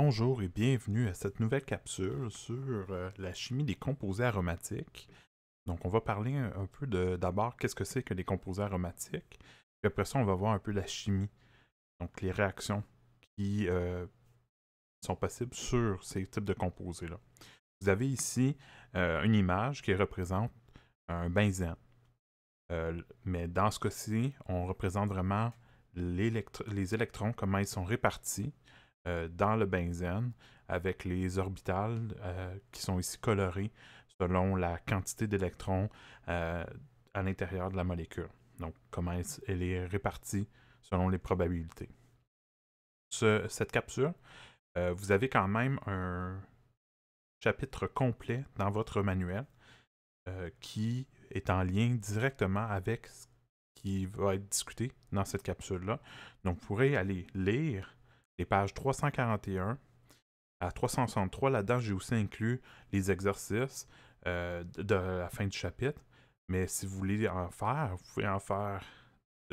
Bonjour et bienvenue à cette nouvelle capsule sur euh, la chimie des composés aromatiques. Donc, on va parler un, peu de d'abord qu'est-ce que c'est que les composés aromatiques. Puis après ça, on va voir un peu la chimie, donc les réactions qui euh, sont possibles sur ces types de composés-là. Vous avez ici euh, une image qui représente un benzène. mais dans ce cas-ci, on représente vraiment les électrons, comment ils sont répartis euh, dans le benzène avec les orbitales euh, qui sont ici colorées selon la quantité d'électrons euh, à l'intérieur de la molécule. Donc, comment elle est répartie selon les probabilités. cette capsule, vous avez quand même un chapitre complet dans votre manuel qui est en lien directement avec ce qui va être discuté dans cette capsule-là. Donc, vous pourrez aller lire les pages 341 à 363. Là-dedans, j'ai aussi inclus les exercices euh, de, la fin du chapitre. Mais si vous voulez en faire, vous pouvez en faire,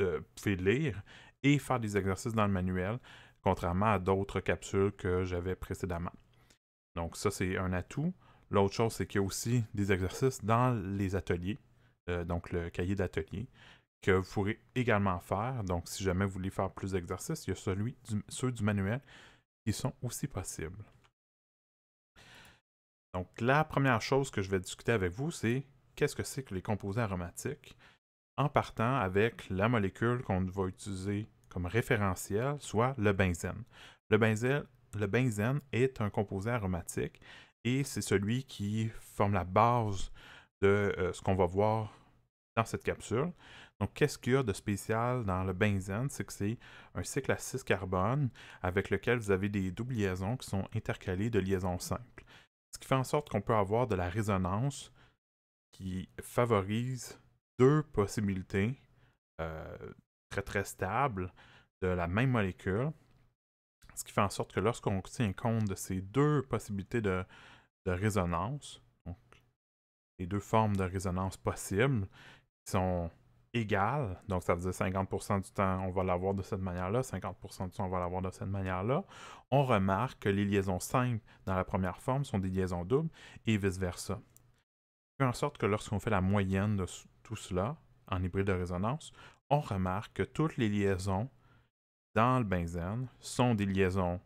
euh, vous pouvez lire et faire des exercices dans le manuel, contrairement à d'autres capsules que j'avais précédemment. Donc ça, c'est un atout. L'autre chose, c'est qu'il y a aussi des exercices dans les ateliers, euh, donc le cahier d'atelier, que vous pourrez également faire. Donc, si jamais vous voulez faire plus d'exercices, il y a celui ceux du manuel qui sont aussi possibles. Donc, la première chose que je vais discuter avec vous, c'est qu'est-ce que c'est que les composés aromatiques, en partant avec la molécule qu'on va utiliser comme référentiel, soit le benzène. Le benzène, est un composé aromatique et c'est celui qui forme la base de euh, ce qu'on va voir dans cette capsule. Donc, qu'est-ce qu'il y a de spécial dans le benzène? C'est que c'est un cycle à 6 carbones avec lequel vous avez des doubles liaisons qui sont intercalées de liaisons simples. Ce qui fait en sorte qu'on peut avoir de la résonance qui favorise deux possibilités euh, très très stables de la même molécule. Ce qui fait en sorte que lorsqu'on tient compte de ces deux possibilités de, de résonance, donc les deux formes de résonance possibles, qui sont égal, Donc, ça veut dire 50% du temps, on va l'avoir de cette manière-là, 50% du temps, on va l'avoir de cette manière-là. On remarque que les liaisons simples dans la première forme sont des liaisons doubles et vice-versa. Fait en sorte que lorsqu'on fait la moyenne de tout cela en hybride de résonance, on remarque que toutes les liaisons dans le benzène sont des liaisons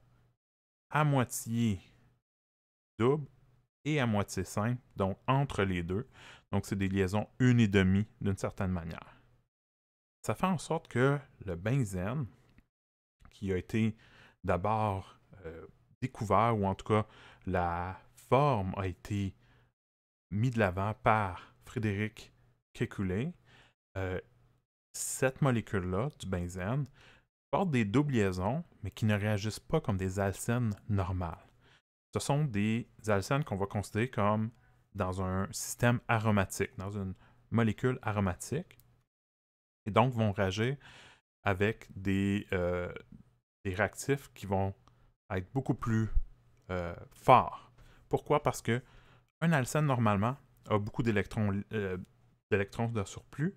à moitié doubles et à moitié simple, donc entre les deux. Donc, c'est des liaisons une et demie d'une certaine manière ça fait en sorte que le benzène, qui a été d'abord euh, découvert, ou en tout cas la forme a été mise de l'avant par Frédéric Kekulé, euh, cette molécule-là, du benzène, porte des doubles liaisons, mais qui ne réagissent pas comme des alcènes normales. Ce sont des alcènes qu'on va considérer comme dans un système aromatique, dans une molécule aromatique et donc vont réagir avec euh, des, réactifs qui vont être beaucoup plus euh, forts. Pourquoi? Parce que un alcène, normalement, a beaucoup euh, d'électrons de surplus,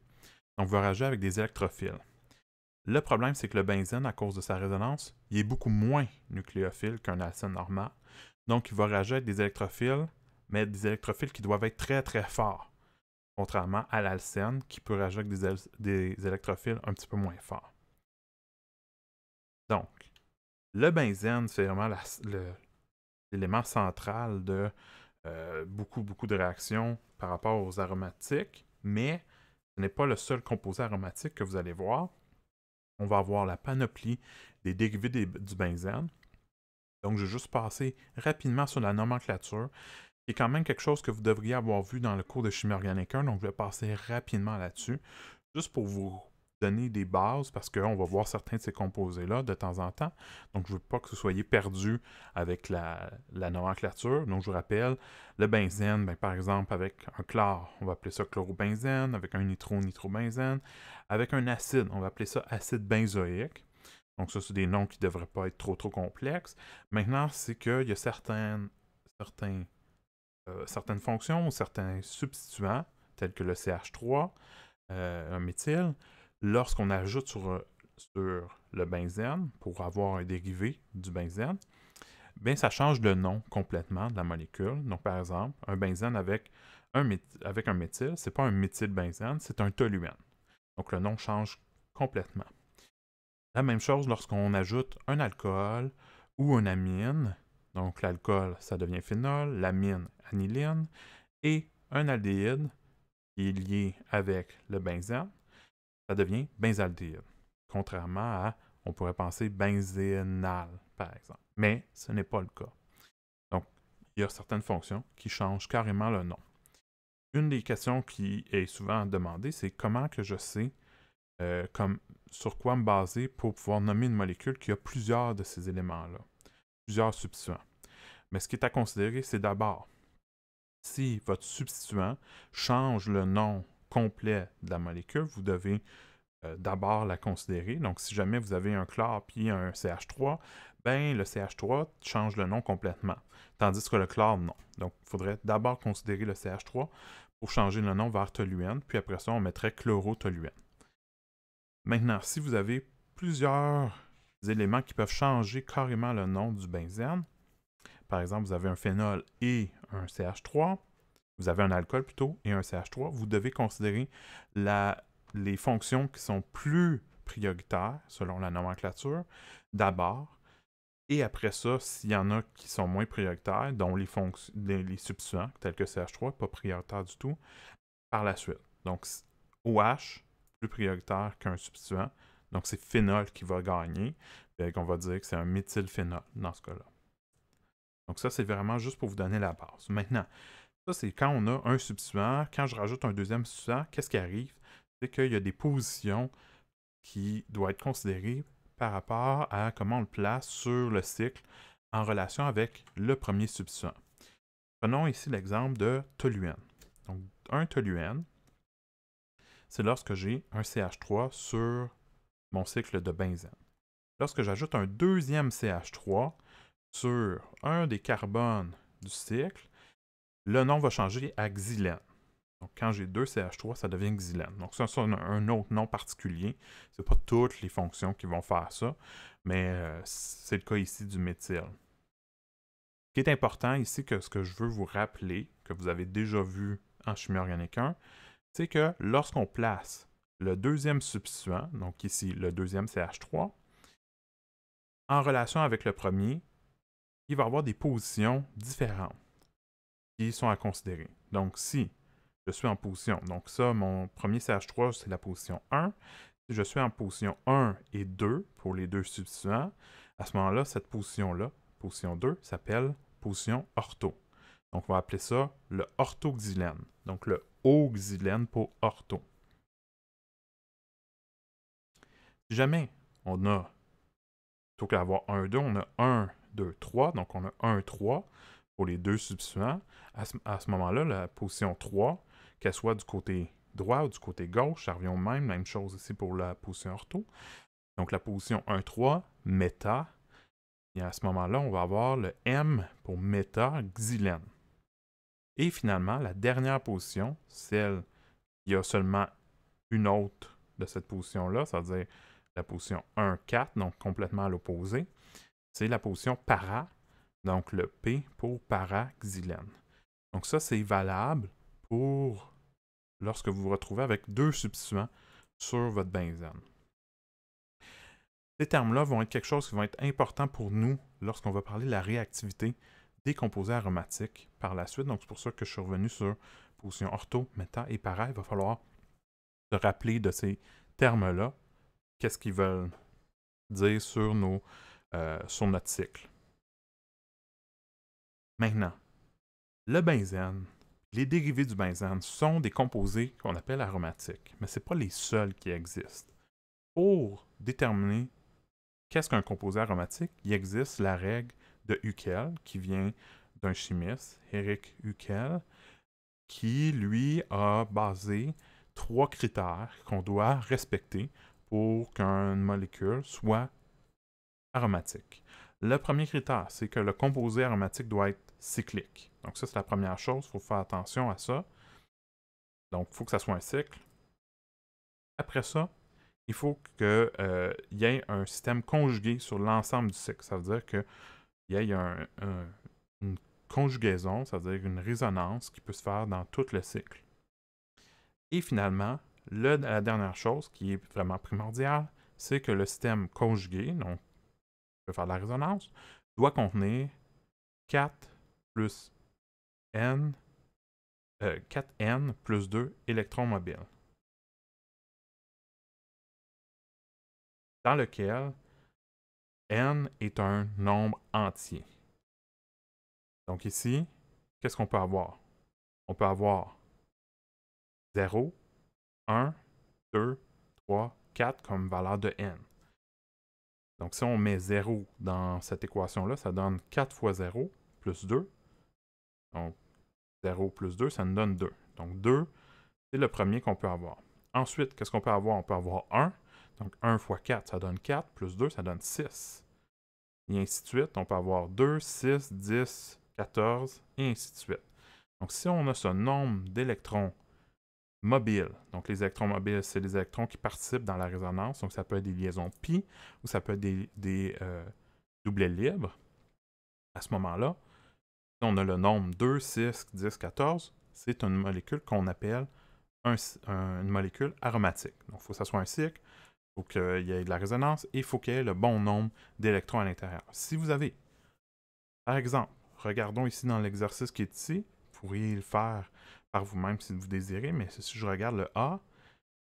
donc va réagir avec des électrophiles. Le problème, c'est que le benzène, à cause de sa résonance, il est beaucoup moins nucléophile qu'un alcène normal. Donc, il va réagir avec des électrophiles, mais des électrophiles qui doivent être très, très forts contrairement à l'alcène qui peut réagir avec des, électrophiles un petit peu moins forts. Donc, le benzène, c'est vraiment l'élément central de euh, beaucoup, beaucoup de réactions par rapport aux aromatiques, mais ce n'est pas le seul composé aromatique que vous allez voir. On va avoir la panoplie des dérivés du benzène. Donc, je vais juste passer rapidement sur la nomenclature y a quand même quelque chose que vous devriez avoir vu dans le cours de chimie organique 1, donc je vais passer rapidement là-dessus, juste pour vous donner des bases, parce qu'on va voir certains de ces composés-là de temps en temps, donc je ne veux pas que vous soyez perdu avec la, nomenclature. Donc je vous rappelle, le benzène, ben, par exemple, avec un chlore, on va appeler ça chlorobenzène, avec un nitro-nitrobenzène, avec un acide, on va appeler ça acide benzoïque. Donc, ça, c'est des noms qui ne devraient pas être trop, trop complexes. Maintenant, c'est qu'il y a certaines, certains euh, certaines fonctions ou certains substituants, tels que le CH3, euh, un méthyle, lorsqu'on ajoute euh, sur, le benzène pour avoir un dérivé du benzène, bien, ça change le nom complètement de la molécule. Donc, par exemple, un benzène avec un, avec un ce n'est pas un méthylbenzène, c'est un toluène. Donc, le nom change complètement. La même chose lorsqu'on ajoute un alcool ou une amine donc l'alcool, ça devient phénol, l'amine, aniline, et un aldéhyde qui est lié avec le benzène, ça devient benzaldéhyde. Contrairement à, on pourrait penser benzénal, par exemple. Mais ce n'est pas le cas. Donc, il y a certaines fonctions qui changent carrément le nom. Une des questions qui est souvent demandée, c'est comment que je sais euh, comme, sur quoi me baser pour pouvoir nommer une molécule qui a plusieurs de ces éléments-là plusieurs substituants. Mais ce qui est à considérer, c'est d'abord si votre substituant change le nom complet de la molécule, vous devez euh, d'abord la considérer. Donc, si jamais vous avez un chlore puis un CH3, ben le CH3 change le nom complètement, tandis que le chlore, non. Donc, il faudrait d'abord considérer le CH3 pour changer le nom vers toluène, puis après ça, on mettrait chlorotoluène. Maintenant, si vous avez plusieurs éléments qui peuvent changer carrément le nom du benzène. Par exemple, vous avez un phénol et un CH3, vous avez un alcool plutôt et un CH3. Vous devez considérer les fonctions qui sont plus prioritaires selon la nomenclature d'abord. Et après ça, s'il y en a qui sont moins prioritaires, dont les, les substituants, tels que CH3, pas prioritaire du tout, par la suite. Donc, OH, plus prioritaire qu'un substituant, donc, c'est phénol qui va gagner. on va dire que c'est un méthylphénol dans ce cas-là. Donc, ça, c'est vraiment juste pour vous donner la base. Maintenant, ça, c'est quand on a un substituant. Quand je rajoute un deuxième substituant, qu'est-ce qui arrive? C'est qu'il y a des positions qui doivent être considérées par rapport à comment on le place sur le cycle en relation avec le premier substituant. Prenons ici l'exemple de toluène. Donc, un toluène, c'est lorsque j'ai un CH3 sur mon cycle de benzène. Lorsque j'ajoute un deuxième CH3 sur un des carbones du cycle, le nom va changer à xylène. Donc, quand j'ai deux CH3, ça devient xylène. Donc, ça, c'est un, autre nom particulier. Ce n'est pas toutes les fonctions qui vont faire ça, mais euh, c'est le cas ici du méthyl. Ce qui est important ici, que ce que je veux vous rappeler, que vous avez déjà vu en chimie organique 1, c'est que lorsqu'on place le deuxième substituant, donc ici le deuxième CH3, en relation avec le premier, il va avoir des positions différentes qui sont à considérer. Donc si je suis en position, donc ça, mon premier CH3, c'est la position 1. Si je suis en position 1 et 2 pour les deux substituants, à ce moment-là, cette position-là, position 2, s'appelle position ortho. Donc on va appeler ça le orthoxylène, donc le oxylène pour ortho. Si jamais on a, plutôt qu'avoir 1, 2, on a 1, 2, 3, donc on a 1, 3 pour les deux substituants. À ce, moment-là, la position 3, qu'elle soit du côté droit ou du côté gauche, ça revient au même, même chose ici pour la position ortho. Donc la position 1, 3, méta, et à ce moment-là, on va avoir le M pour méta xylène. Et finalement, la dernière position, celle qui a seulement une autre de cette position-là, c'est-à-dire la position 1-4, donc complètement à l'opposé, c'est la position para, donc le P pour paraxylène. Donc ça, c'est valable pour lorsque vous vous retrouvez avec deux substituants sur votre benzène. Ces termes-là vont être quelque chose qui va être important pour nous lorsqu'on va parler de la réactivité des composés aromatiques par la suite. Donc, c'est pour ça que je suis revenu sur position ortho, méta et para. Il va falloir se rappeler de ces termes-là qu'est-ce qu'ils veulent dire sur, nos, euh, sur notre cycle. Maintenant, le benzène, les dérivés du benzène sont des composés qu'on appelle aromatiques, mais ce n'est pas les seuls qui existent. Pour déterminer qu'est-ce qu'un composé aromatique, il existe la règle de Huckel qui vient d'un chimiste, Eric Huckel, qui lui a basé trois critères qu'on doit respecter pour qu'une molécule soit aromatique. Le premier critère, c'est que le composé aromatique doit être cyclique. Donc ça, c'est la première chose, il faut faire attention à ça. Donc il faut que ça soit un cycle. Après ça, il faut qu'il euh, y ait un système conjugué sur l'ensemble du cycle. Ça veut dire qu'il y ait une conjugaison, ça à dire une résonance qui peut se faire dans tout le cycle. Et finalement, la dernière chose qui est vraiment primordiale, c'est que le système conjugué, donc je peut faire de la résonance, doit contenir 4 n, 4n euh, plus 2 électrons mobiles. Dans lequel n est un nombre entier. Donc ici, qu'est-ce qu'on peut avoir? On peut avoir 0, 1, 2, 3, 4 comme valeur de n. Donc si on met 0 dans cette équation-là, ça donne 4 fois 0 plus 2. Donc 0 plus 2, ça nous donne 2. Donc 2, c'est le premier qu'on peut avoir. Ensuite, qu'est-ce qu'on peut avoir? On peut avoir 1. Donc 1 fois 4, ça donne 4, plus 2, ça donne 6. Et ainsi de suite, on peut avoir 2, 6, 10, 14, et ainsi de suite. Donc si on a ce nombre d'électrons mobile. Donc, les électrons mobiles, c'est les électrons qui participent dans la résonance. Donc, ça peut être des liaisons pi ou ça peut être des, euh, doublets libres. À ce moment-là, on a le nombre 2, 6, 10, 14. C'est une molécule qu'on appelle une molécule aromatique. Donc, il faut que ça soit un cycle, il faut qu'il y ait de la résonance et il faut qu'il y ait le bon nombre d'électrons à l'intérieur. Si vous avez, par exemple, regardons ici dans l'exercice qui est ici, vous pourriez le faire par vous-même si vous désirez, mais si je regarde le A,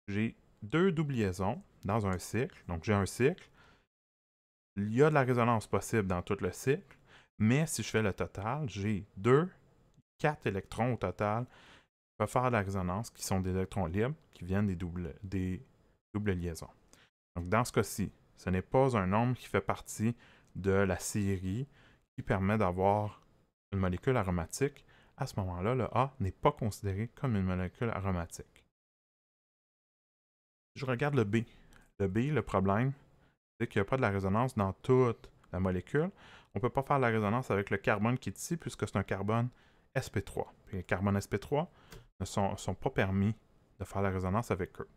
j'ai deux doubles liaisons dans un cycle. Donc j'ai un cycle. Il y a de la résonance possible dans tout le cycle, mais si je fais le total, j'ai deux, quatre électrons au total qui peuvent faire de la résonance, qui sont des électrons libres, qui viennent des doubles, des doubles liaisons. Donc dans ce cas-ci, ce n'est pas un nombre qui fait partie de la série qui permet d'avoir une molécule aromatique à ce moment-là, le A n'est pas considéré comme une molécule aromatique. Je regarde le B. Le B, le problème, c'est qu'il n'y a pas de la résonance dans toute la molécule. On ne peut pas faire la résonance avec le carbone qui est ici, puisque c'est un carbone SP3. les carbones SP3 ne sont, sont pas permis de faire la résonance avec eux.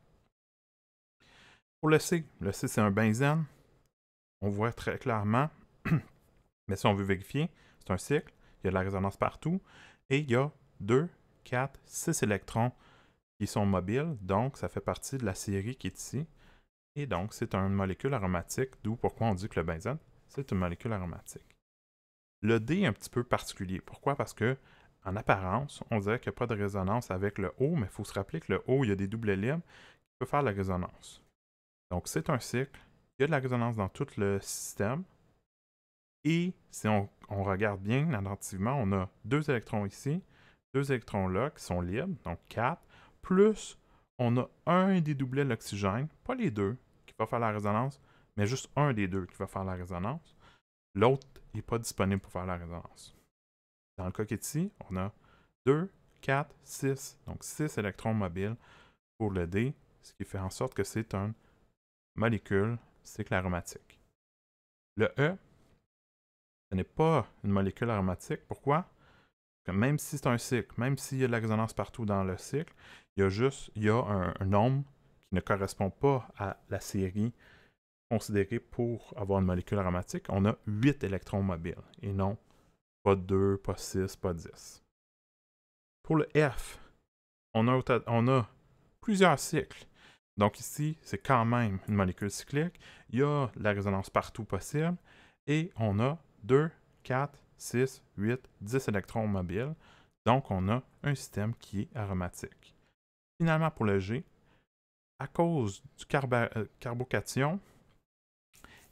Pour le C, le C c'est un benzène. On voit très clairement, mais si on veut vérifier, c'est un cycle. Il y a de la résonance partout. Et il y a 2, 4, 6 électrons qui sont mobiles, donc ça fait partie de la série qui est ici. Et donc, c'est une molécule aromatique, d'où pourquoi on dit que le benzène, c'est une molécule aromatique. Le D est un petit peu particulier. Pourquoi? Parce que, en apparence, on dirait qu'il n'y a pas de résonance avec le O, mais il faut se rappeler que le O, il y a des doubles libres qui peuvent faire la résonance. Donc, c'est un cycle. Il y a de la résonance dans tout le système. Et si on, regarde bien attentivement, on a deux électrons ici, deux électrons là qui sont libres, donc quatre, plus on a un des doublets de l'oxygène, pas les deux, qui va faire la résonance, mais juste un des deux qui va faire la résonance. L'autre n'est pas disponible pour faire la résonance. Dans le cas qui est ici, on a deux, quatre, six, donc six électrons mobiles pour le D, ce qui fait en sorte que c'est une molécule cyclaromatique. Le E, ce n'est pas une molécule aromatique. Pourquoi? Parce que même si c'est un cycle, même s'il y a de la résonance partout dans le cycle, il y a juste il y un, nombre qui ne correspond pas à la série considérée pour avoir une molécule aromatique. On a 8 électrons mobiles et non pas 2, pas 6, pas 10. Pour le F, on a, on a plusieurs cycles. Donc ici, c'est quand même une molécule cyclique. Il y a la résonance partout possible et on a 2, 4, 6, 8, 10 électrons mobiles. Donc, on a un système qui est aromatique. Finalement, pour le G, à cause du euh, carbocation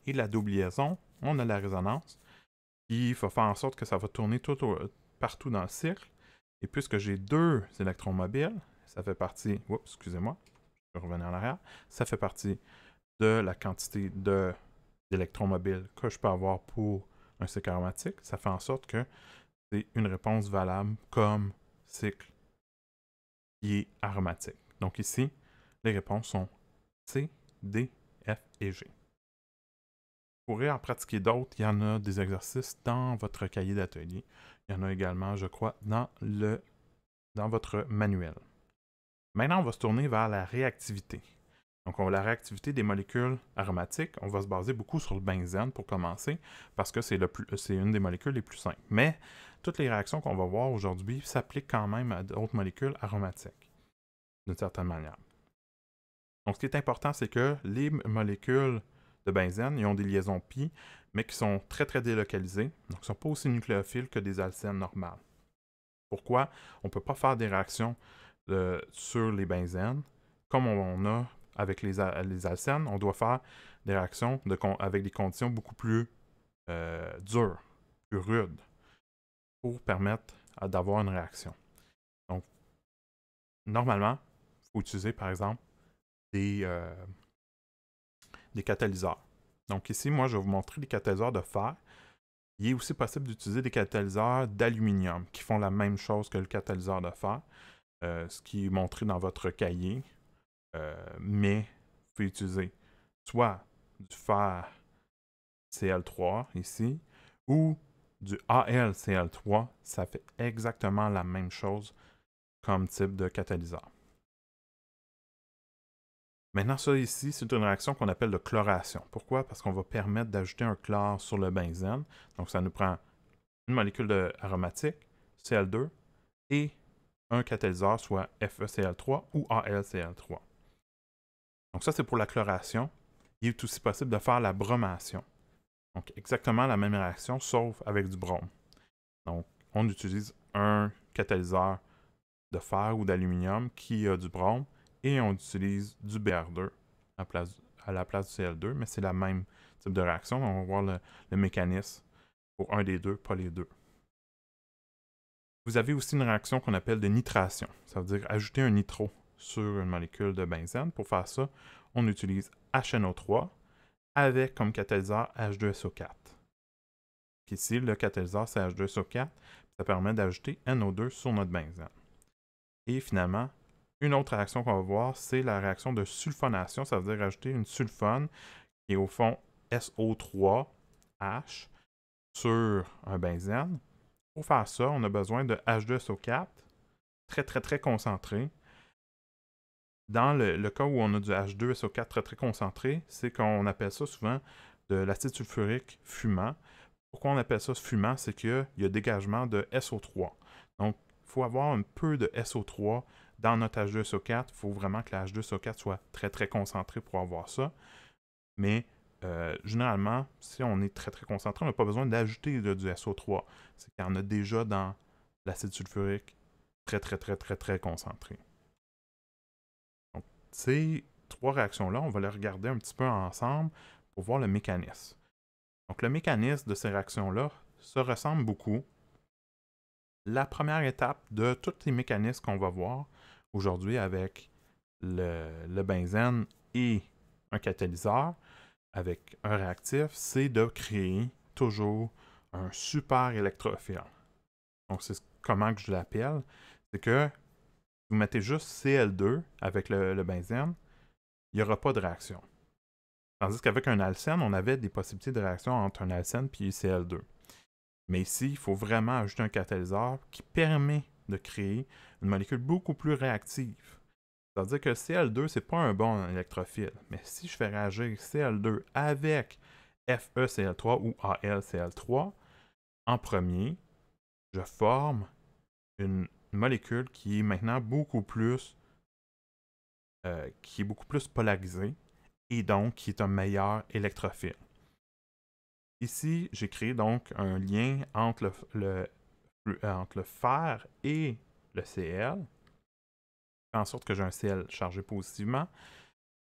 et de la double liaison, on a la résonance Il faut faire en sorte que ça va tourner partout dans le cercle. Et puisque j'ai deux électrons mobiles, ça fait partie, oups, excusez-moi, je vais revenir en arrière, ça fait partie de la quantité d'électrons mobiles que je peux avoir pour un cycle aromatique, ça fait en sorte que c'est une réponse valable comme cycle qui est aromatique. Donc ici, les réponses sont C, D, F et G. Vous pourrez en pratiquer d'autres. Il y en a des exercices dans votre cahier d'atelier. Il y en a également, je crois, dans, le, dans votre manuel. Maintenant, on va se tourner vers la réactivité. Donc, on, la réactivité des molécules aromatiques, on va se baser beaucoup sur le benzène pour commencer, parce que c'est une des molécules les plus simples. Mais toutes les réactions qu'on va voir aujourd'hui s'appliquent quand même à d'autres molécules aromatiques, d'une certaine manière. Donc, ce qui est important, c'est que les molécules de benzène, ils ont des liaisons pi, mais qui sont très, très délocalisées, donc ne sont pas aussi nucléophiles que des alcènes normales. Pourquoi? On ne peut pas faire des réactions euh, sur les benzènes, comme on a avec les, les alcènes, on doit faire des réactions avec des conditions beaucoup plus euh, dures, plus rudes, pour permettre d'avoir une réaction. Donc, normalement, il faut utiliser, par exemple, euh, des, catalyseurs. Donc ici, moi, je vais vous montrer des catalyseurs de fer. Il est aussi possible d'utiliser des catalyseurs d'aluminium qui font la même chose que le catalyseur de fer, euh, ce qui est montré dans votre cahier. Euh, mais vous pouvez utiliser soit du fer CL3 ici ou du ALCL3, ça fait exactement la même chose comme type de catalyseur. Maintenant, ça ici, c'est une réaction qu'on appelle de chloration. Pourquoi? Parce qu'on va permettre d'ajouter un chlore sur le benzène. Donc, ça nous prend une molécule aromatique, CL2, et un catalyseur, soit FeCl3 ou AlCl3. Donc ça, c'est pour la chloration. Il est aussi possible de faire la bromation. Donc exactement la même réaction, sauf avec du brome. Donc on utilise un catalyseur de fer ou d'aluminium qui a du brome et on utilise du BR2 à, la place du Cl2, mais c'est la même type de réaction. On va voir le mécanisme pour un des deux, pas les deux. Vous avez aussi une réaction qu'on appelle de nitration. Ça veut dire ajouter un nitro sur une molécule de benzène. Pour faire ça, on utilise HNO3 avec comme catalyseur H2SO4. ici, le catalyseur, c'est H2SO4. Ça permet d'ajouter NO2 sur notre benzène. Et finalement, une autre réaction qu'on va voir, c'est la réaction de sulfonation. Ça veut dire ajouter une sulfone qui est au fond SO3H sur un benzène. Pour faire ça, on a besoin de H2SO4 très très très concentré dans le, cas où on a du H2SO4 très très concentré, c'est qu'on appelle ça souvent de l'acide sulfurique fumant. Pourquoi on appelle ça fumant? C'est qu'il y a dégagement de SO3. Donc, il faut avoir un peu de SO3 dans notre H2SO4. Il faut vraiment que le H2SO4 soit très très concentré pour avoir ça. Mais euh, généralement, si on est très très concentré, on n'a pas besoin d'ajouter du SO3. C'est qu'il y en a déjà dans l'acide sulfurique très très très très très concentré ces trois réactions-là, on va les regarder un petit peu ensemble pour voir le mécanisme. Donc le mécanisme de ces réactions-là se ressemble beaucoup. La première étape de tous les mécanismes qu'on va voir aujourd'hui avec le, benzène et un catalyseur, avec un réactif, c'est de créer toujours un super électrophile. Donc, c'est comment que je l'appelle. C'est que vous mettez juste CL2 avec le, benzène, il n'y aura pas de réaction. Tandis qu'avec un alcène, on avait des possibilités de réaction entre un alcène et CL2. Mais ici, il faut vraiment ajouter un catalyseur qui permet de créer une molécule beaucoup plus réactive. C'est-à-dire que CL2, ce n'est pas un bon électrophile. Mais si je fais réagir CL2 avec FeCl3 ou AlCl3 en premier, je forme une molécule qui est maintenant beaucoup plus euh, qui est beaucoup plus polarisée et donc qui est un meilleur électrophile. Ici, j'ai créé donc un lien entre le, euh, fer et le Cl, en sorte que j'ai un Cl chargé positivement,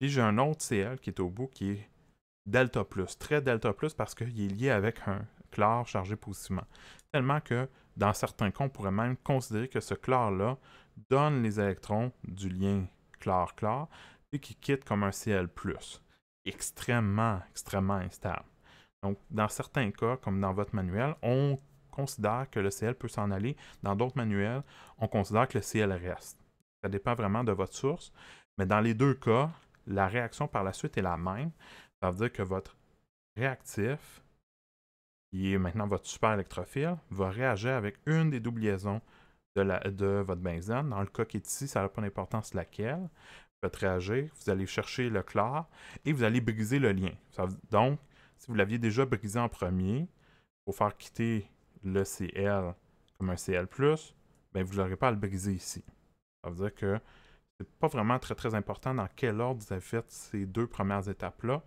et j'ai un autre Cl qui est au bout qui est delta plus, très delta plus parce qu'il est lié avec un chlore chargé positivement, tellement que dans certains cas, on pourrait même considérer que ce chlore-là donne les électrons du lien chlore-chlore et qui quitte comme un Cl+. Extrêmement, extrêmement instable. Donc, dans certains cas, comme dans votre manuel, on considère que le Cl peut s'en aller. Dans d'autres manuels, on considère que le Cl reste. Ça dépend vraiment de votre source. Mais dans les deux cas, la réaction par la suite est la même. Ça veut dire que votre réactif qui est maintenant votre super électrophile, va réagir avec une des doubles liaisons de votre benzène. Dans le cas qui est ici, ça n'a pas d'importance laquelle. Vous réagir, vous allez chercher le chlore et vous allez briser le lien. donc, si vous l'aviez déjà brisé en premier, pour faire quitter le CL comme un CL+, ben, vous n'aurez pas à le briser ici. Ça veut dire que ce n'est pas vraiment très très important dans quel ordre vous avez fait ces deux premières étapes-là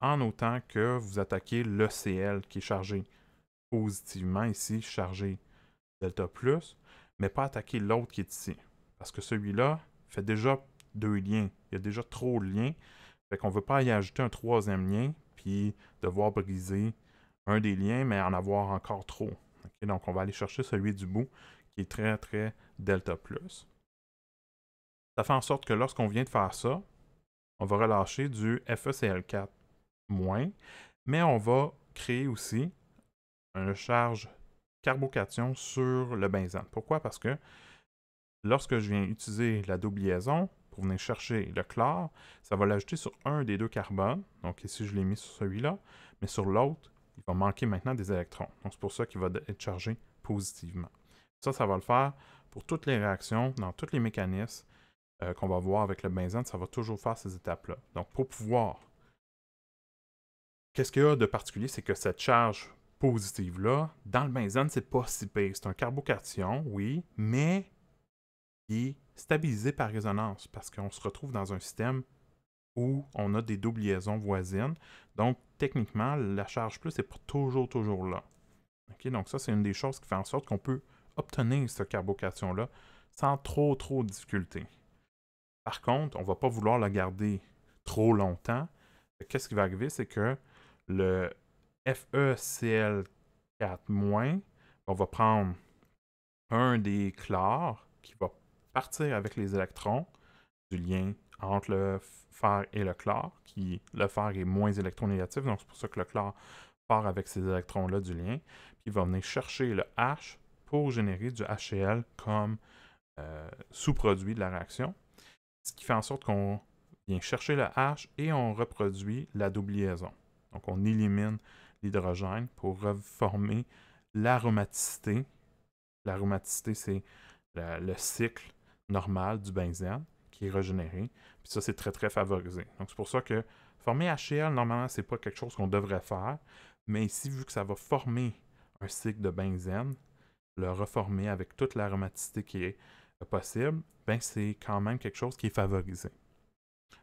en autant que vous attaquez l'ECL qui est chargé positivement ici, chargé delta plus, mais pas attaquer l'autre qui est ici. Parce que celui-là fait déjà deux liens. Il y a déjà trop de liens. Fait qu'on ne veut pas y ajouter un troisième lien, puis devoir briser un des liens, mais en avoir encore trop. donc on va aller chercher celui du bout qui est très très delta plus. Ça fait en sorte que lorsqu'on vient de faire ça, on va relâcher du FECL4 moins, mais on va créer aussi une charge carbocation sur le benzène. Pourquoi? Parce que lorsque je viens utiliser la double liaison pour venir chercher le chlore, ça va l'ajouter sur un des deux carbones. Donc ici, je l'ai mis sur celui-là, mais sur l'autre, il va manquer maintenant des électrons. Donc c'est pour ça qu'il va être chargé positivement. Ça, ça va le faire pour toutes les réactions, dans tous les mécanismes euh, qu'on va voir avec le benzène, ça va toujours faire ces étapes-là. Donc pour pouvoir Qu'est-ce qu'il y a de particulier, c'est que cette charge positive-là, dans le benzène, c'est pas si pire. C'est un carbocation, oui, mais il est stabilisé par résonance parce qu'on se retrouve dans un système où on a des doubles liaisons voisines. Donc, techniquement, la charge plus est toujours, toujours là. donc, ça, c'est une des choses qui fait en sorte qu'on peut obtenir ce carbocation-là sans trop, trop de difficultés. Par contre, on ne va pas vouloir la garder trop longtemps. Qu'est-ce qui va arriver, c'est que le FeCl4-, on va prendre un des chlores qui va partir avec les électrons du lien entre le fer et le chlore, qui le fer est moins électronégatif, donc c'est pour ça que le chlore part avec ces électrons-là du lien, puis il va venir chercher le H pour générer du HCl comme euh, sous-produit de la réaction, ce qui fait en sorte qu'on vient chercher le H et on reproduit la double liaison. Donc, on élimine l'hydrogène pour reformer l'aromaticité. L'aromaticité, c'est le, cycle normal du benzène qui est régénéré. Puis ça, c'est très, très favorisé. Donc, c'est pour ça que former HCl, normalement, c'est pas quelque chose qu'on devrait faire. Mais ici, vu que ça va former un cycle de benzène, le reformer avec toute l'aromaticité qui est possible, ben c'est quand même quelque chose qui est favorisé.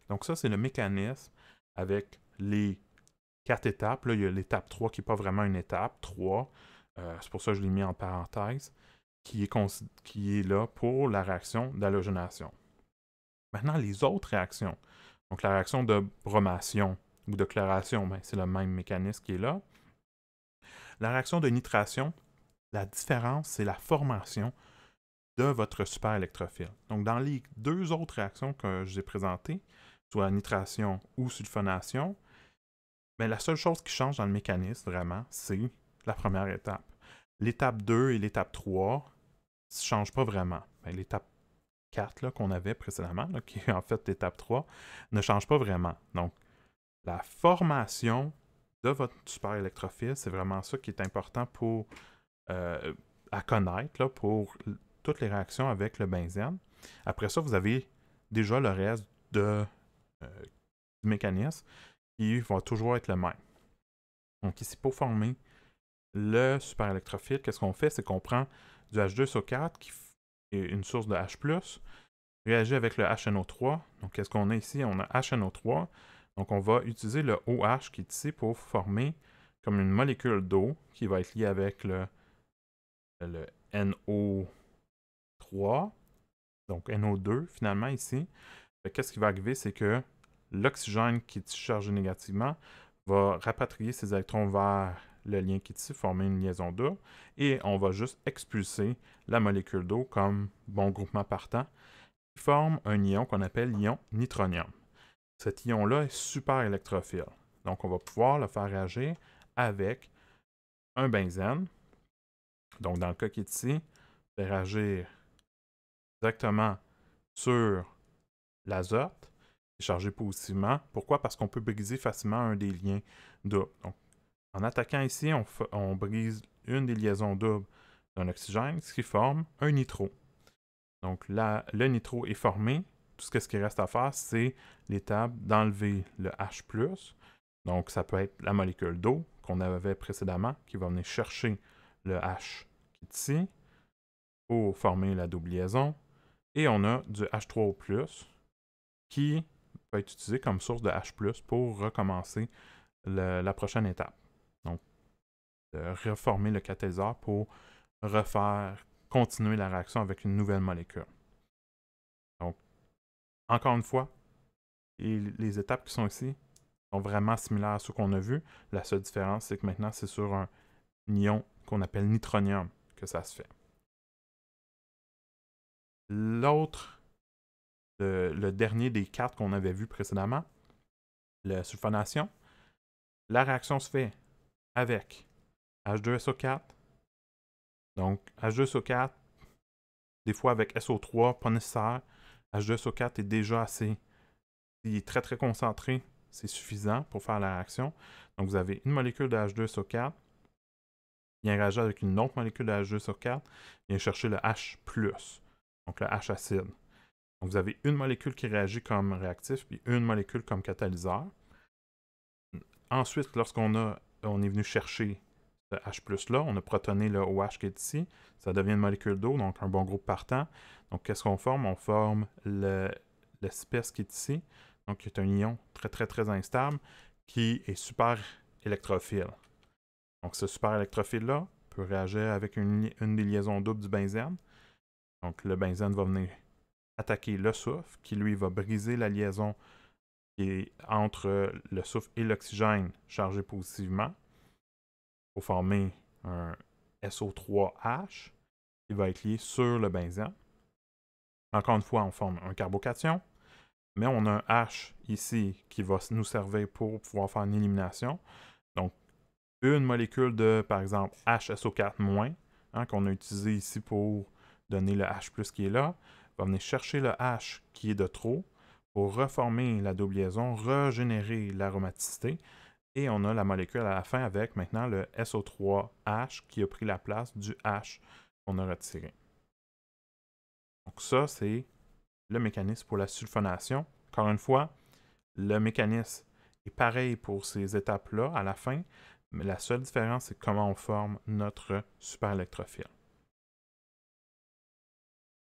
Donc ça, c'est le mécanisme avec les quatre étapes. Là, il y a l'étape 3 qui n'est pas vraiment une étape, 3. Euh, c'est pour ça que je l'ai mis en parenthèse, qui est, qui est là pour la réaction d'halogénation. Maintenant, les autres réactions. Donc, la réaction de bromation ou de chloration, ben, c'est le même mécanisme qui est là. La réaction de nitration, la différence, c'est la formation de votre super électrophile. Donc, dans les deux autres réactions que je vous ai présentées, soit nitration ou sulfonation, mais ben, la seule chose qui change dans le mécanisme, vraiment, c'est la première étape. L'étape 2 et l'étape 3 ne changent pas vraiment. Ben, l'étape 4 qu'on avait précédemment, qui est en fait l'étape 3, ne change pas vraiment. Donc, la formation de votre super électrophile, c'est vraiment ça qui est important pour euh, à connaître pour toutes les réactions avec le benzène. Après ça, vous avez déjà le reste de, euh, du mécanisme qui va toujours être le même. Donc ici, pour former le super électrophile, qu'est-ce qu'on fait? C'est qu'on prend du H2SO4, qui est une source de H+, réagit avec le HNO3. Donc qu'est-ce qu'on a ici? On a HNO3. Donc on va utiliser le OH qui est ici pour former comme une molécule d'eau qui va être liée avec le, le NO3, donc NO2 finalement ici. Qu'est-ce qui va arriver, c'est que l'oxygène qui est chargé négativement va rapatrier ses électrons vers le lien qui est ici, former une liaison d'eau, et on va juste expulser la molécule d'eau comme bon groupement partant, qui forme un ion qu'on appelle ion nitronium. Cet ion-là est super électrophile, donc on va pouvoir le faire réagir avec un benzène. Donc dans le cas qui est ici, réagir directement sur l'azote chargé positivement. Pourquoi? Parce qu'on peut briser facilement un des liens doubles. en attaquant ici, on, brise une des liaisons doubles d'un oxygène, ce qui forme un nitro. Donc là, le nitro est formé. Tout ce, qu'il reste à faire, c'est l'étape d'enlever le H+. Donc ça peut être la molécule d'eau qu'on avait précédemment, qui va venir chercher le H qui est ici pour former la double liaison. Et on a du H3O+, qui être utilisé comme source de H pour recommencer la prochaine étape. Donc, de reformer le catalyseur pour refaire, continuer la réaction avec une nouvelle molécule. Donc, encore une fois, les étapes qui sont ici sont vraiment similaires à ce qu'on a vu. La seule différence, c'est que maintenant, c'est sur un ion qu'on appelle nitronium que ça se fait. L'autre le, dernier des quatre qu'on avait vu précédemment, la sulfonation, la réaction se fait avec H2SO4, donc H2SO4, des fois avec SO3, pas nécessaire. H2SO4 est déjà assez. Il est très très concentré, c'est suffisant pour faire la réaction. Donc vous avez une molécule de H2SO4, vient réagir avec une autre molécule de H2SO4, vient chercher le H. Donc le H acide. Donc, vous avez une molécule qui réagit comme réactif, puis une molécule comme catalyseur. Ensuite, lorsqu'on on est venu chercher ce H là, on a protoné le OH qui est ici, ça devient une molécule d'eau, donc un bon groupe partant. Donc, qu'est-ce qu'on forme? On forme l'espèce qui est ici, donc qui est un ion très, très, très instable, qui est super électrophile. Donc, ce super électrophile-là peut réagir avec une, une des liaisons doubles du benzène. Donc, le benzène va venir attaquer le souffle, qui lui va briser la liaison qui est entre le souffle et l'oxygène chargé positivement pour former un SO3H qui va être lié sur le benzène. Encore une fois, on forme un carbocation, mais on a un H ici qui va nous servir pour pouvoir faire une élimination. Donc, une molécule de, par exemple, HSO4- hein, qu'on a utilisée ici pour donner le H qui est là, va venir chercher le H qui est de trop pour reformer la double liaison, régénérer l'aromaticité. Et on a la molécule à la fin avec maintenant le SO3H qui a pris la place du H qu'on a retiré. Donc ça, c'est le mécanisme pour la sulfonation. Encore une fois, le mécanisme est pareil pour ces étapes-là à la fin, mais la seule différence, c'est comment on forme notre superélectrophile.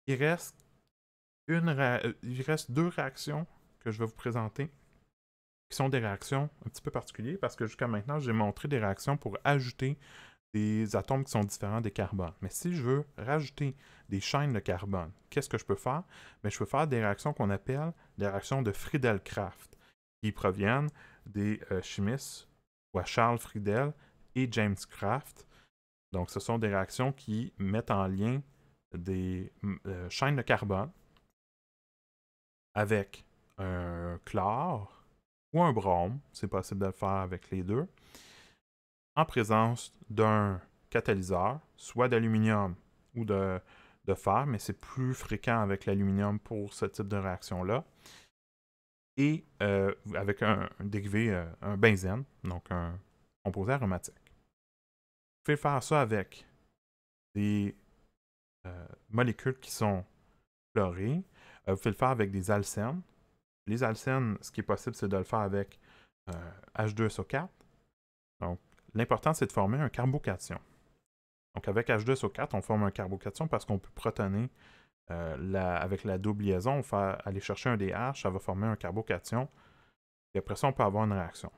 Il reste euh, il reste deux réactions que je vais vous présenter qui sont des réactions un petit peu particulières parce que jusqu'à maintenant, j'ai montré des réactions pour ajouter des atomes qui sont différents des carbones. Mais si je veux rajouter des chaînes de carbone, qu'est-ce que je peux faire? Mais ben, je peux faire des réactions qu'on appelle des réactions de friedel kraft qui proviennent des euh, chimistes ou Charles Friedel et James Kraft. Donc, ce sont des réactions qui mettent en lien des euh, chaînes de carbone avec un chlore ou un brome, c'est possible de le faire avec les deux, en présence d'un catalyseur, soit d'aluminium ou de, fer, mais c'est plus fréquent avec l'aluminium pour ce type de réaction-là. Et euh, avec un, un dérivé, euh, un benzène, donc un composé aromatique. Vous pouvez faire ça avec des euh, molécules qui sont chlorées, euh, vous pouvez le faire avec des alcènes. Les alcènes, ce qui est possible, c'est de le faire avec H2SO4. Euh, Donc, l'important, c'est de former un carbocation. Donc, avec H2SO4, on forme un carbocation parce qu'on peut protoner euh, avec la double liaison, on va aller chercher un DH, ça va former un carbocation. Et après ça, on peut avoir une réaction.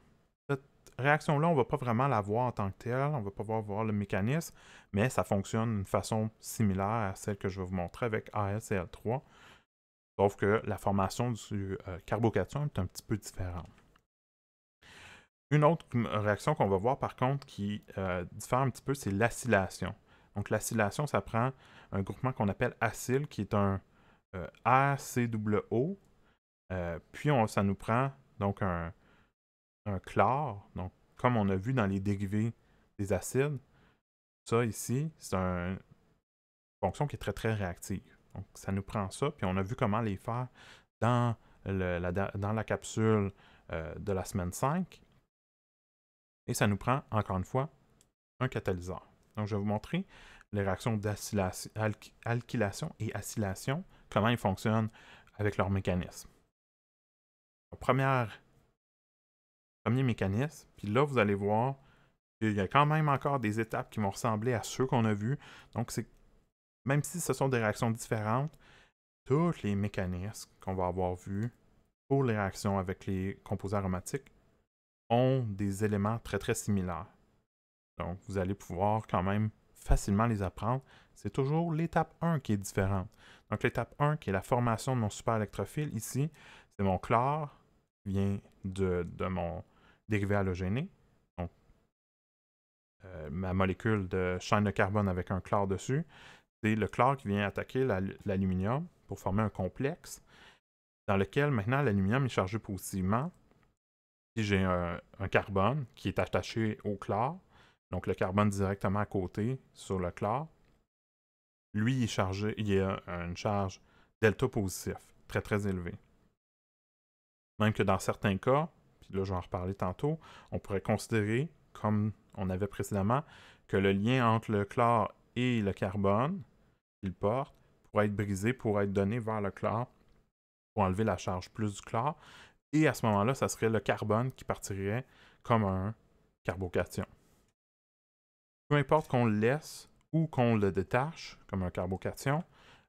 Cette réaction-là, on ne va pas vraiment la voir en tant que telle, on ne va pas voir, voir le mécanisme, mais ça fonctionne d'une façon similaire à celle que je vais vous montrer avec ASCl3. Sauf que la formation du euh, carbocation est un petit peu différente. Une autre réaction qu'on va voir par contre qui euh, diffère un petit peu, c'est l'acylation. Donc l'acylation, ça prend un groupement qu'on appelle acyl, qui est un euh, euh, puis on, ça nous prend donc un, chlore, donc comme on a vu dans les dérivés des acides. Ça ici, c'est une fonction qui est très très réactive. Donc, ça nous prend ça, puis on a vu comment les faire dans, la, capsule euh, de la semaine 5. Et ça nous prend, encore une fois, un catalyseur. Donc, je vais vous montrer les réactions d'alkylation et acylation, comment ils fonctionnent avec leur mécanisme. Première, premier mécanisme, puis là, vous allez voir qu'il y a quand même encore des étapes qui vont ressembler à ceux qu'on a vus. Donc, c'est même si ce sont des réactions différentes, tous les mécanismes qu'on va avoir vus pour les réactions avec les composés aromatiques ont des éléments très très similaires. Donc vous allez pouvoir quand même facilement les apprendre. C'est toujours l'étape 1 qui est différente. Donc l'étape 1 qui est la formation de mon super électrophile ici, c'est mon chlore qui vient de, mon dérivé halogéné. Donc euh, ma molécule de chaîne de carbone avec un chlore dessus. C'est le chlore qui vient attaquer l'aluminium pour former un complexe dans lequel maintenant l'aluminium est chargé positivement. Si j'ai un, carbone qui est attaché au chlore, donc le carbone directement à côté sur le chlore, lui il est chargé, il a une charge delta positif, très très élevée. Même que dans certains cas, puis là je vais en reparler tantôt, on pourrait considérer, comme on avait précédemment, que le lien entre le chlore et le carbone qu'il porte pour être brisé, pour être donné vers le chlore, pour enlever la charge plus du chlore. Et à ce moment-là, ça serait le carbone qui partirait comme un carbocation. Peu importe qu'on le laisse ou qu'on le détache comme un carbocation,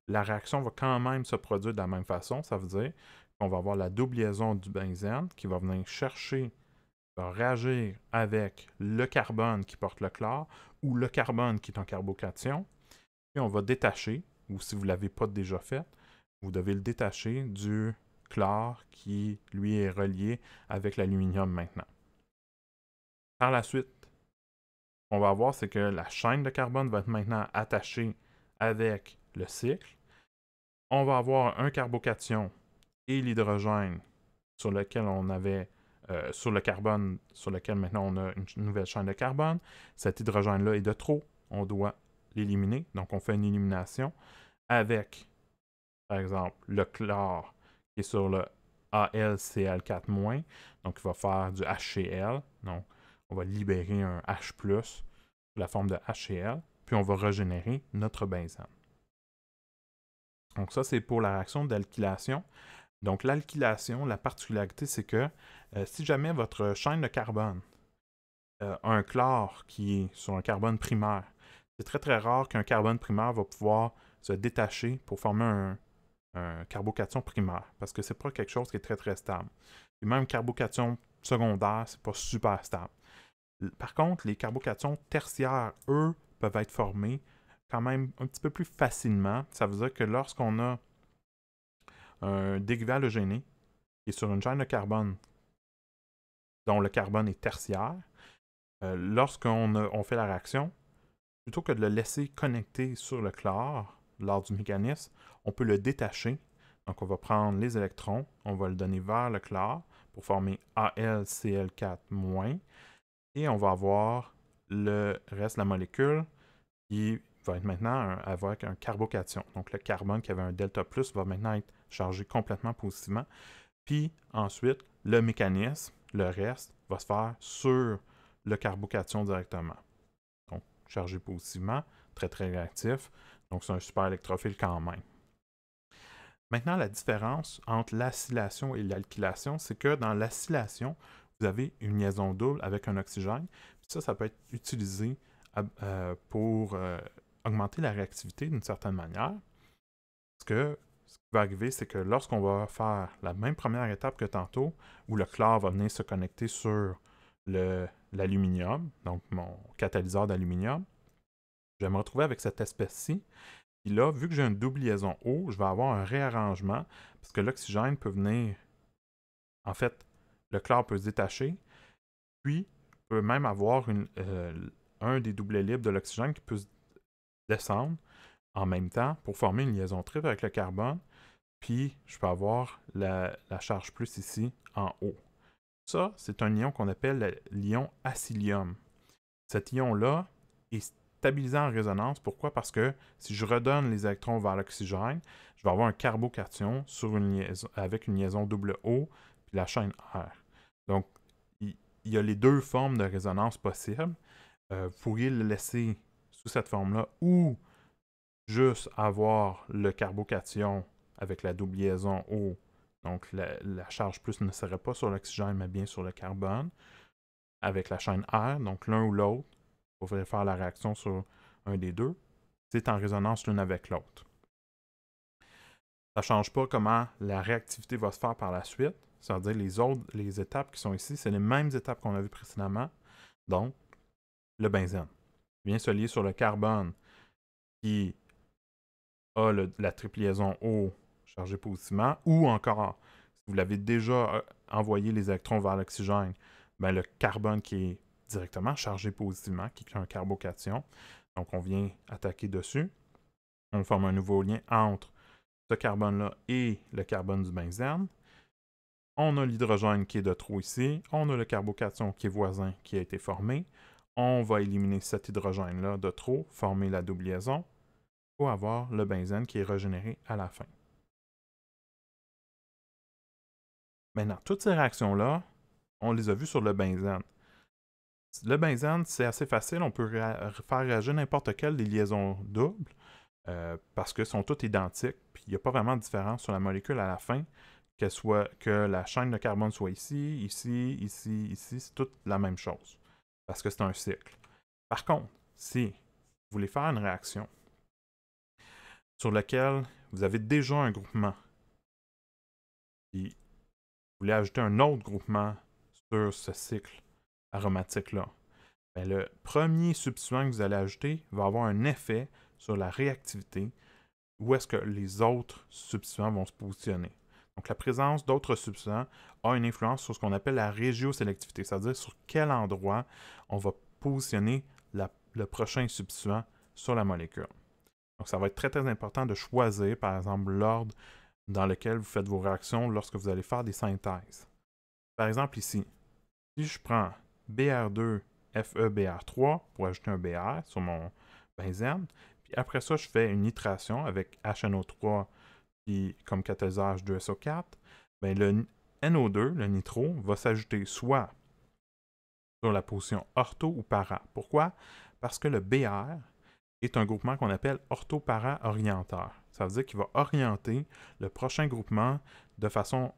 la réaction va quand même se produire de la même façon. Ça veut dire qu'on va avoir la double liaison du benzène qui va venir chercher réagir avec le carbone qui porte le chlore ou le carbone qui est en carbocation. et on va détacher, ou si vous ne l'avez pas déjà fait, vous devez le détacher du chlore qui, lui, est relié avec l'aluminium maintenant. Par la suite, on va voir, c'est que la chaîne de carbone va être maintenant attachée avec le cycle. On va avoir un carbocation et l'hydrogène sur lequel on avait euh, sur le carbone, sur lequel maintenant on a une, nouvelle chaîne de carbone. Cet hydrogène-là est de trop, on doit l'éliminer. Donc on fait une élimination avec, par exemple, le chlore qui est sur le AlCl4-. Donc il va faire du HCl. Donc on va libérer un H sous la forme de HCl. Puis on va régénérer notre benzène. Donc ça, c'est pour la réaction d'alkylation. Donc l'alkylation, la particularité, c'est que euh, si jamais votre chaîne de carbone euh, a un chlore qui est sur un carbone primaire, c'est très très rare qu'un carbone primaire va pouvoir se détacher pour former un, carbocation primaire, parce que ce n'est pas quelque chose qui est très très stable. Et même carbocation secondaire, ce n'est pas super stable. Par contre, les carbocations tertiaires, eux, peuvent être formés quand même un petit peu plus facilement. Ça veut dire que lorsqu'on a un dérivé qui est sur une chaîne de carbone dont le carbone est tertiaire, euh, lorsqu'on fait la réaction, plutôt que de le laisser connecter sur le chlore lors du mécanisme, on peut le détacher. Donc, on va prendre les électrons, on va le donner vers le chlore pour former AlCl4-, et on va avoir le reste de la molécule qui va être maintenant avec un carbocation. Donc, le carbone qui avait un delta plus va maintenant être chargé complètement positivement. Puis ensuite, le mécanisme, le reste, va se faire sur le carbocation directement. Donc, chargé positivement, très très réactif. Donc, c'est un super électrophile quand même. Maintenant, la différence entre l'acylation et l'alkylation, c'est que dans l'acylation, vous avez une liaison double avec un oxygène. ça, ça peut être utilisé euh, euh, pour euh, augmenter la réactivité d'une certaine manière. Parce que ce qui va arriver, c'est que lorsqu'on va faire la même première étape que tantôt, où le chlore va venir se connecter sur l'aluminium, donc mon catalyseur d'aluminium, je vais me retrouver avec cette espèce-ci. Puis là, vu que j'ai une double liaison O, je vais avoir un réarrangement, parce que l'oxygène peut venir. En fait, le chlore peut se détacher, puis peut même avoir euh, un des doublets libres de l'oxygène qui peut descendre, en même temps pour former une liaison triple avec le carbone, puis je peux avoir la, charge plus ici en haut. Ça, c'est un ion qu'on appelle l'ion acylium. Cet ion-là est stabilisé en résonance. Pourquoi? Parce que si je redonne les électrons vers l'oxygène, je vais avoir un carbocation sur une avec une liaison double O puis la chaîne R. Donc, il, y a les deux formes de résonance possibles. Euh, vous pourriez le laisser sous cette forme-là ou juste avoir le carbocation avec la double liaison O Donc la, charge plus ne serait pas sur l'oxygène, mais bien sur le carbone. Avec la chaîne R, donc l'un ou l'autre, il faire la réaction sur un des deux. C'est en résonance l'une avec l'autre. Ça ne change pas comment la réactivité va se faire par la suite. C'est-à-dire les autres, les étapes qui sont ici, c'est les mêmes étapes qu'on a vues précédemment. Donc, le benzène vient se lier sur le carbone qui a la triple liaison O chargée positivement, ou encore, si vous l'avez déjà euh, envoyé les électrons vers l'oxygène, ben le carbone qui est directement chargé positivement, qui est un carbocation. Donc, on vient attaquer dessus. On forme un nouveau lien entre ce carbone-là et le carbone du benzène. On a l'hydrogène qui est de trop ici. On a le carbocation qui est voisin qui a été formé. On va éliminer cet hydrogène-là de trop, former la double liaison avoir le benzène qui est régénéré à la fin. Maintenant, toutes ces réactions-là, on les a vues sur le benzène. Le benzène, c'est assez facile, on peut faire réagir n'importe quelle des liaisons doubles euh, parce qu'elles sont toutes identiques, puis il n'y a pas vraiment de différence sur la molécule à la fin, que la chaîne de carbone soit ici, ici, ici, ici, c'est toute la même chose parce que c'est un cycle. Par contre, si vous voulez faire une réaction sur lequel vous avez déjà un groupement. Puis, vous voulez ajouter un autre groupement sur ce cycle aromatique-là. Ben, le premier substituant que vous allez ajouter va avoir un effet sur la réactivité, où est-ce que les autres substituants vont se positionner. Donc, la présence d'autres substituants a une influence sur ce qu'on appelle la régiosélectivité, c'est-à-dire sur quel endroit on va positionner le prochain substituant sur la molécule. Donc, ça va être très, très important de choisir, par exemple, l'ordre dans lequel vous faites vos réactions lorsque vous allez faire des synthèses. Par exemple, ici, si je prends BR2, FeBR3 pour ajouter un BR sur mon benzène, puis après ça, je fais une nitration avec HNO3 puis comme catalyseur H2SO4, ben, le NO2, le nitro, va s'ajouter soit sur la position ortho ou para. Pourquoi? Parce que le BR est un groupement qu'on appelle ortho para orienteur Ça veut dire qu'il va orienter le prochain groupement de façon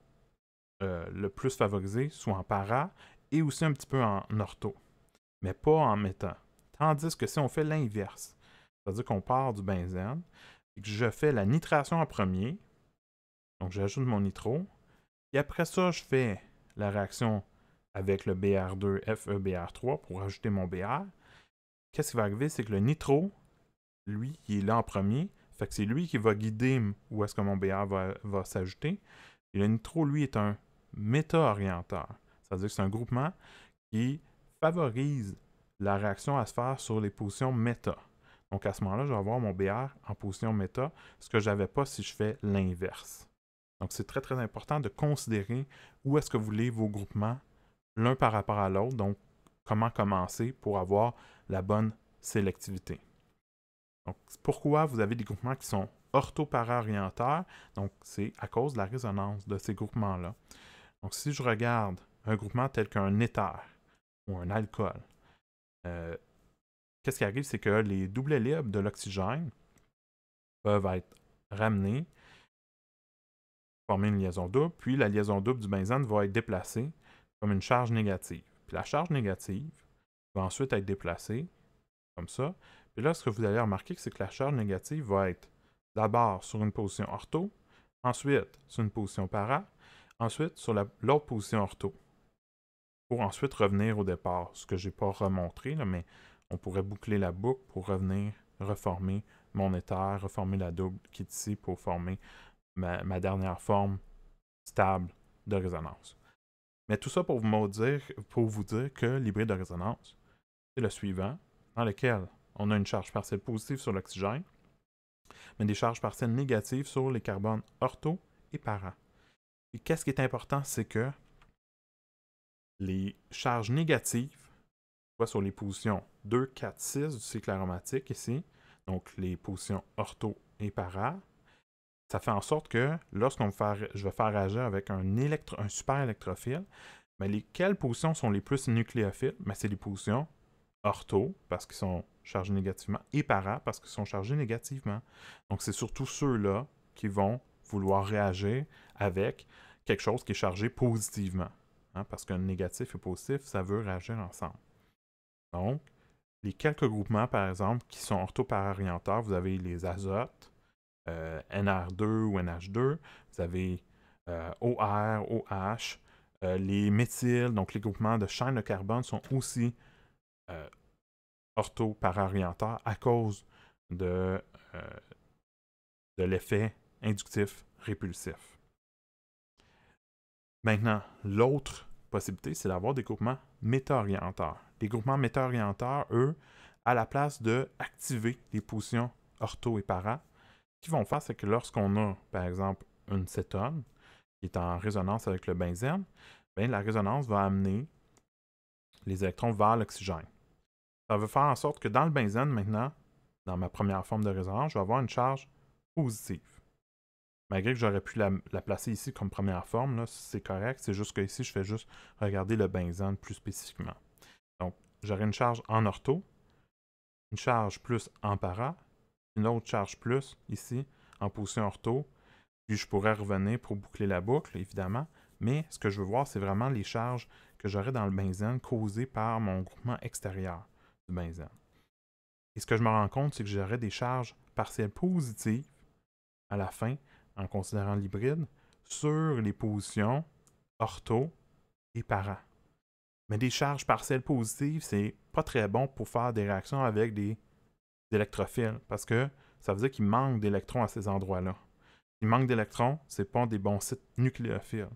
euh, le plus favorisée, soit en para et aussi un petit peu en ortho, mais pas en méta. Tandis que si on fait l'inverse, c'est-à-dire qu'on part du benzène, et que je fais la nitration en premier, donc j'ajoute mon nitro, et après ça, je fais la réaction avec le BR2, FeBr3 pour ajouter mon BR. Qu'est-ce qui va arriver? C'est que le nitro lui, il est là en premier. Fait que c'est lui qui va guider où est-ce que mon BR va, va s'ajouter. Et le nitro, lui, est un méta-orienteur. C'est-à-dire que c'est un groupement qui favorise la réaction à se faire sur les positions méta. Donc à ce moment-là, je vais avoir mon BR en position méta, ce que je n'avais pas si je fais l'inverse. Donc c'est très très important de considérer où est-ce que vous voulez vos groupements l'un par rapport à l'autre, donc comment commencer pour avoir la bonne sélectivité. Donc, pourquoi vous avez des groupements qui sont orienteurs Donc, c'est à cause de la résonance de ces groupements-là. Donc, si je regarde un groupement tel qu'un éther ou un alcool, euh, qu'est-ce qui arrive? C'est que les doublets libres de l'oxygène peuvent être ramenés, former une liaison double, puis la liaison double du benzène va être déplacée comme une charge négative. Puis la charge négative va ensuite être déplacée, comme ça, et là, ce que vous allez remarquer, c'est que la charge négative va être d'abord sur une position ortho, ensuite sur une position para, ensuite sur l'autre position ortho. Pour ensuite revenir au départ, ce que je n'ai pas remontré, mais on pourrait boucler la boucle pour revenir reformer mon éther, reformer la double qui est ici pour former ma, dernière forme stable de résonance. Mais tout ça pour vous dire, pour vous dire que l'hybride de résonance, c'est le suivant, dans lequel on a une charge partielle positive sur l'oxygène, mais des charges partielles négatives sur les carbones ortho et para. Et qu'est-ce qui est important, c'est que les charges négatives, soit sur les positions 2, 4, 6 du cycle aromatique ici, donc les positions ortho et para, ça fait en sorte que lorsqu'on je vais faire agir avec un, électro, un super électrophile, mais les, quelles positions sont les plus nucléophiles? Mais ben, c'est les positions ortho, parce qu'ils sont chargés négativement et para, parce qu'ils sont chargés négativement. Donc, c'est surtout ceux-là qui vont vouloir réagir avec quelque chose qui est chargé positivement. Hein, parce qu'un négatif et positif, ça veut réagir ensemble. Donc, les quelques groupements, par exemple, qui sont orthopararienteurs, vous avez les azotes, euh, NR2 ou NH2, vous avez euh, OR, OH, euh, les méthyles, donc les groupements de chaînes de carbone sont aussi ortho orientant à cause euh, de, l'effet inductif répulsif. Maintenant, l'autre possibilité, c'est d'avoir des groupements méta orientaires Les groupements méta eux, à la place d'activer les positions ortho et para, ce qu'ils vont faire, c'est que lorsqu'on a, par exemple, une cétone qui est en résonance avec le benzène, ben, la résonance va amener les électrons vers l'oxygène. Ça veut faire en sorte que dans le benzène, maintenant, dans ma première forme de résonance, je vais avoir une charge positive. Malgré que j'aurais pu la, placer ici comme première forme, c'est correct. C'est juste que ici, je fais juste regarder le benzène plus spécifiquement. Donc, j'aurai une charge en ortho, une charge plus en para, une autre charge plus ici en position ortho, puis je pourrais revenir pour boucler la boucle, évidemment. Mais ce que je veux voir, c'est vraiment les charges que j'aurai dans le benzène causées par mon groupement extérieur. Et ce que je me rends compte, c'est que j'aurai des charges partielles positives à la fin, en considérant l'hybride, sur les positions ortho et para. Mais des charges partielles positives, c'est pas très bon pour faire des réactions avec des, électrophiles, parce que ça veut dire qu'il manque d'électrons à ces endroits-là. Il manque d'électrons, ce n'est pas des bons sites nucléophiles.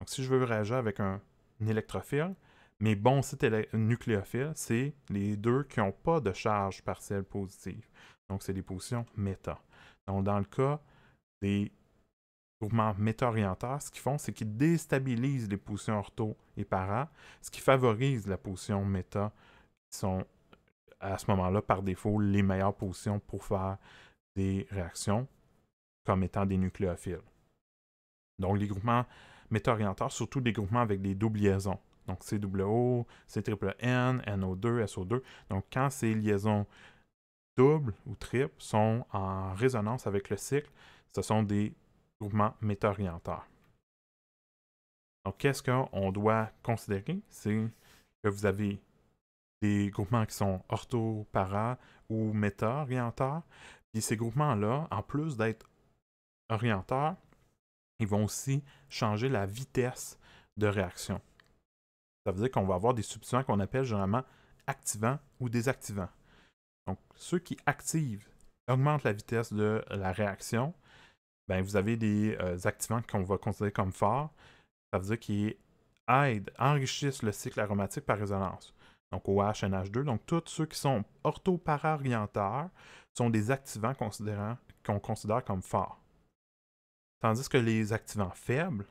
Donc si je veux réagir avec un électrophile, mais bon sites nucléophile. c'est les deux qui n'ont pas de charge partielle positive. Donc, c'est des positions méta. Donc, dans le cas des groupements méta orientaires ce qu'ils font, c'est qu'ils déstabilisent les positions ortho et para, ce qui favorise la position méta, qui sont à ce moment-là, par défaut, les meilleures positions pour faire des réactions comme étant des nucléophiles. Donc, les groupements méta orientaires surtout des groupements avec des doubles liaisons. Donc triple N, NO2, SO2. Donc quand ces liaisons doubles ou triples sont en résonance avec le cycle, ce sont des méta-orienteurs. Donc qu'est-ce qu'on doit considérer? C'est que vous avez des groupements qui sont ortho, para ou méta-orienteurs. Puis ces groupements-là, en plus d'être orienteurs, ils vont aussi changer la vitesse de réaction. Ça veut dire qu'on va avoir des substituants qu'on appelle généralement activants ou désactivants. Donc, ceux qui activent augmentent la vitesse de la réaction. Ben vous avez des euh, activants qu'on va considérer comme forts. Ça veut dire qu'ils aident, enrichissent le cycle aromatique par résonance. Donc, OH, NH2. Donc, tous ceux qui sont ortho orienteurs sont des activants qu'on considère comme forts. Tandis que les activants faibles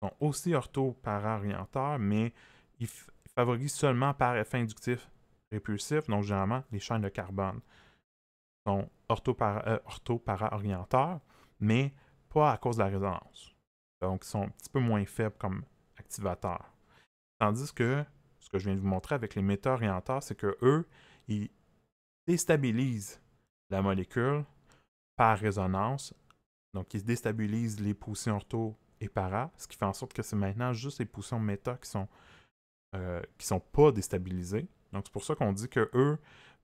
sont aussi orienteurs mais ils favorisent seulement par effet inductif répulsif, donc généralement les chaînes de carbone sont para orienteurs euh, mais pas à cause de la résonance. Donc, ils sont un petit peu moins faibles comme activateurs. Tandis que ce que je viens de vous montrer avec les méta-orienteurs, c'est que eux, ils déstabilisent la molécule par résonance. Donc, ils déstabilisent les positions ortho et para, ce qui fait en sorte que c'est maintenant juste les positions méta qui sont qui euh, qui sont pas déstabilisés. Donc, c'est pour ça qu'on dit que eux,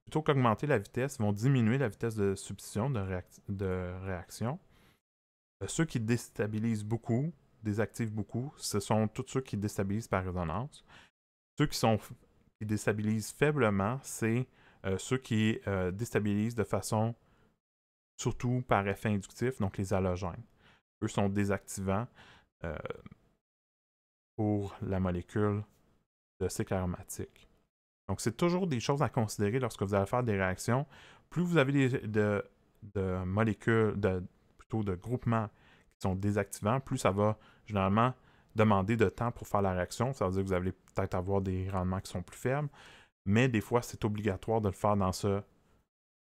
plutôt qu'augmenter la vitesse, vont diminuer la vitesse de substitution, de, réaction. Euh, ceux qui déstabilisent beaucoup, désactivent beaucoup, ce sont tous ceux qui déstabilisent par résonance. Ceux qui, sont, déstabilisent faiblement, c'est euh, ceux qui déstabilisent de façon surtout par effet inductif, donc les halogènes. Eux sont désactivants pour la molécule de cycle aromatique. Donc, c'est toujours des choses à considérer lorsque vous allez faire des réactions. Plus vous avez de, molécules, de, plutôt de groupements qui sont désactivants, plus ça va généralement demander de temps pour faire la réaction. Ça veut dire que vous allez peut-être avoir des rendements qui sont plus fermes Mais des fois, c'est obligatoire de le faire dans, ce,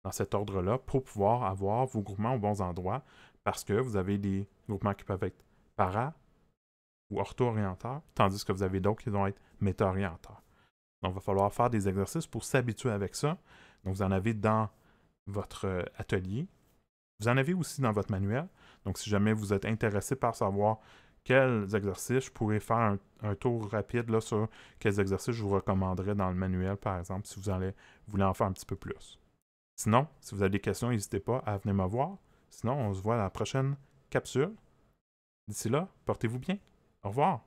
dans cet ordre-là pour pouvoir avoir vos groupements aux bons endroits parce que vous avez des groupements qui peuvent être para, ou ortho tandis que vous avez d'autres qui vont être méta Donc, il va falloir faire des exercices pour s'habituer avec ça. Donc, vous en avez dans votre euh, atelier. Vous en avez aussi dans votre manuel. Donc, si jamais vous êtes intéressé par savoir quels exercices, je pourrais faire un, tour rapide là, sur quels exercices je vous recommanderais dans le manuel, par exemple, si vous, vous voulez en faire un petit peu plus. Sinon, si vous avez des questions, n'hésitez pas à venir me voir. Sinon, on se voit à la prochaine capsule. D'ici là, portez-vous bien. Au revoir.